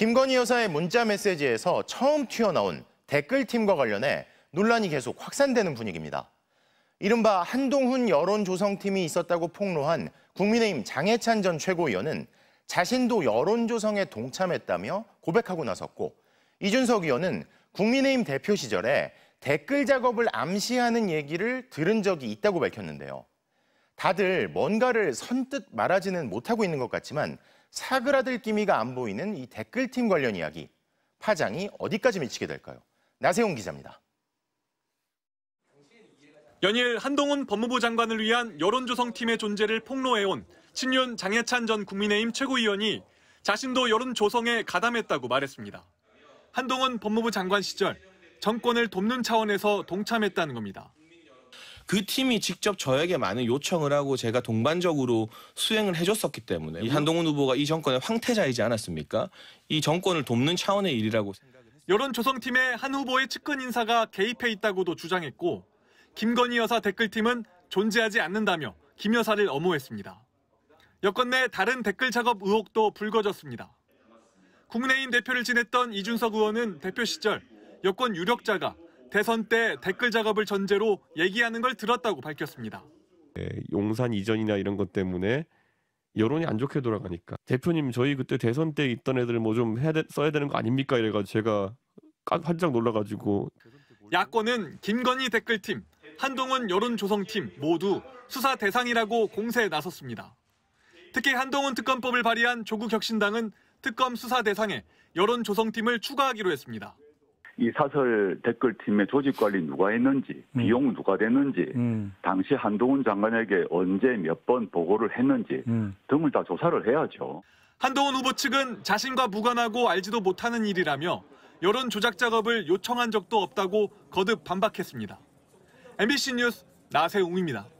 김건희 여사의 문자 메시지에서 처음 튀어나온 댓글팀과 관련해 논란이 계속 확산되는 분위기입니다. 이른바 한동훈 여론조성팀이 있었다고 폭로한 국민의힘 장해찬 전 최고위원은 자신도 여론조성에 동참했다며 고백하고 나섰고 이준석 의원은 국민의힘 대표 시절에 댓글 작업을 암시하는 얘기를 들은 적이 있다고 밝혔는데요. 다들 뭔가를 선뜻 말하지는 못하고 있는 것 같지만 사그라들 기미가 안 보이는 이 댓글팀 관련 이야기, 파장이 어디까지 미치게 될까요? 나세용 기자입니다. 연일 한동훈 법무부 장관을 위한 여론조성팀의 존재를 폭로해온 친윤 장해찬 전 국민의힘 최고위원이 자신도 여론조성에 가담했다고 말했습니다. 한동훈 법무부 장관 시절 정권을 돕는 차원에서 동참했다는 겁니다. 그 팀이 직접 저에게 많은 요청을 하고 제가 동반적으로 수행을 해줬었기 때문에 이 음. 한동훈 후보가 이 정권의 황태자이지 않았습니까? 이 정권을 돕는 차원의 일이라고 생각을 니다 여론조성팀에 한 후보의 측근 인사가 개입해 있다고도 주장했고 김건희 여사 댓글팀은 존재하지 않는다며 김 여사를 엄호했습니다. 여권 내 다른 댓글 작업 의혹도 불거졌습니다. 국내인 대표를 지냈던 이준석 의원은 대표 시절 여권 유력자가 대선 때 댓글 작업을 전제로 얘기하는 걸 들었다고 밝혔습니다. 예, 용산 이전이나 이런 것 때문에 여론이 안 좋게 돌아가니까 대표님 저희 그때 대선 때 있던 애들 뭐 좀 써야 되는 거 아닙니까 이래가지고 제가 한짝 놀라가지고 야권은 김건희 댓글팀, 한동훈 여론조성팀 모두 수사 대상이라고 공세에 나섰습니다. 특히 한동훈 특검법을 발의한 조국 혁신당은 특검 수사 대상에 여론조성팀을 추가하기로 했습니다. 이 사설 댓글팀의 조직 관리 누가 했는지, 음. 비용 누가 됐는지, 음. 당시 한동훈 장관에게 언제 몇 번 보고를 했는지 음. 등을 다 조사를 해야죠. 한동훈 후보 측은 자신과 무관하고 알지도 못하는 일이라며 여론 조작 작업을 요청한 적도 없다고 거듭 반박했습니다. MBC 뉴스 나세웅입니다.